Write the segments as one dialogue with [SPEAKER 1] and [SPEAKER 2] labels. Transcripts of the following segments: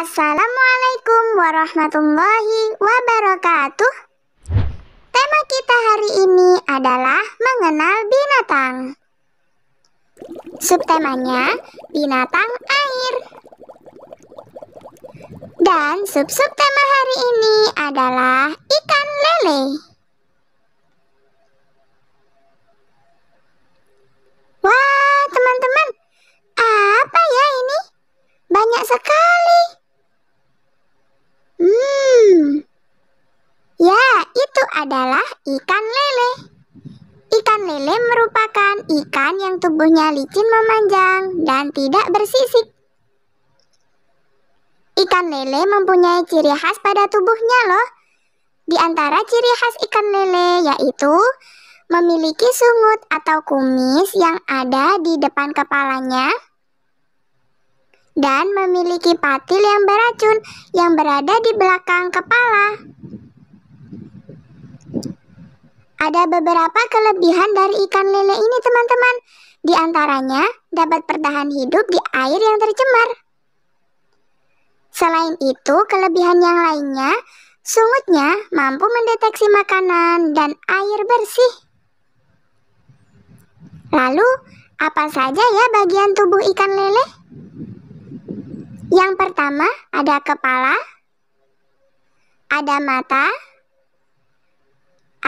[SPEAKER 1] Assalamualaikum warahmatullahi wabarakatuh. Tema kita hari ini adalah mengenal binatang. Subtemanya binatang air. Dan sub-subtema hari ini adalah ikan lele. adalah ikan lele. Ikan lele merupakan ikan yang tubuhnya licin memanjang dan tidak bersisik. Ikan lele mempunyai ciri khas pada tubuhnya loh. Di antara ciri khas ikan lele yaitu memiliki sungut atau kumis yang ada di depan kepalanya dan memiliki patil yang beracun yang berada di belakang kepala. Ada beberapa kelebihan dari ikan lele ini, teman-teman. Di antaranya, dapat bertahan hidup di air yang tercemar. Selain itu, kelebihan yang lainnya, sungutnya mampu mendeteksi makanan dan air bersih. Lalu, apa saja ya bagian tubuh ikan lele? Yang pertama, ada kepala, ada mata,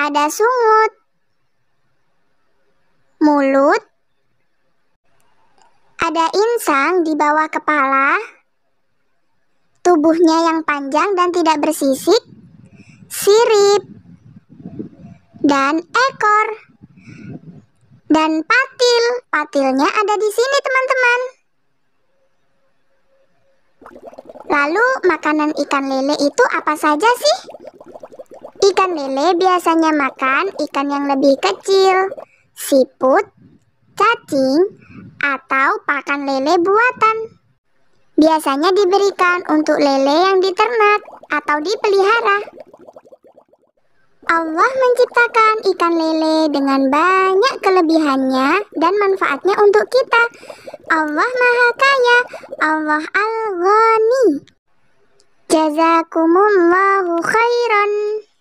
[SPEAKER 1] ada sungut, mulut, ada insang di bawah kepala, tubuhnya yang panjang dan tidak bersisik, sirip, dan ekor, dan patil. Patilnya ada di sini, teman-teman. Lalu, makanan ikan lele itu apa saja sih? Ikan lele biasanya makan ikan yang lebih kecil, siput, cacing, atau pakan lele buatan. Biasanya diberikan untuk lele yang diternak atau dipelihara. Allah menciptakan ikan lele dengan banyak kelebihannya dan manfaatnya untuk kita. Allah Maha Kaya, Allah Al-Ghani. Jazakumullahu khairan.